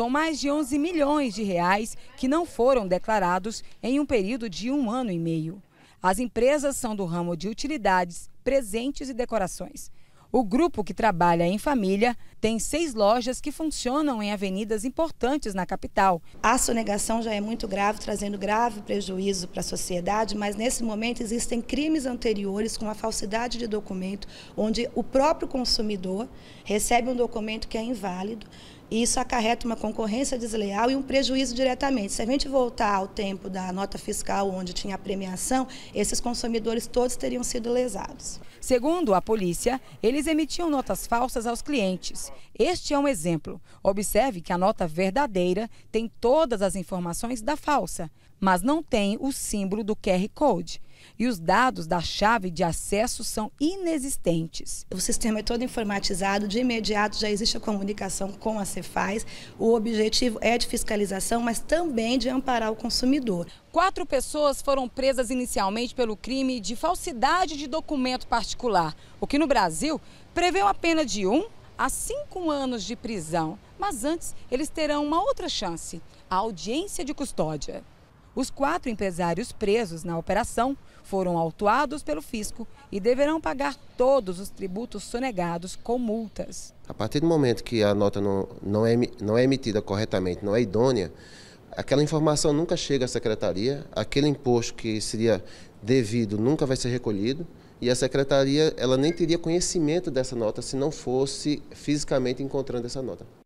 São mais de 11 milhões de reais que não foram declarados em um período de um ano e meio. As empresas são do ramo de utilidades, presentes e decorações. O grupo que trabalha em família tem seis lojas que funcionam em avenidas importantes na capital. A sonegação já é muito grave, trazendo grave prejuízo para a sociedade, mas nesse momento existem crimes anteriores com a falsidade de documento, onde o próprio consumidor recebe um documento que é inválido, e isso acarreta uma concorrência desleal e um prejuízo diretamente. Se a gente voltar ao tempo da nota fiscal, onde tinha a premiação, esses consumidores todos teriam sido lesados. Segundo a polícia, eles emitiam notas falsas aos clientes. Este é um exemplo. Observe que a nota verdadeira tem todas as informações da falsa, mas não tem o símbolo do QR Code e os dados da chave de acesso são inexistentes. O sistema é todo informatizado, de imediato já existe a comunicação com a Cefaz. O objetivo é de fiscalização, mas também de amparar o consumidor. Quatro pessoas foram presas inicialmente pelo crime de falsidade de documento particular, o que no Brasil prevê uma pena de um a cinco anos de prisão. Mas antes, eles terão uma outra chance a audiência de custódia. Os quatro empresários presos na operação foram autuados pelo fisco e deverão pagar todos os tributos sonegados com multas. A partir do momento que a nota não, não, é, não é emitida corretamente, não é idônea, aquela informação nunca chega à secretaria, aquele imposto que seria devido nunca vai ser recolhido e a secretaria ela nem teria conhecimento dessa nota se não fosse fisicamente encontrando essa nota.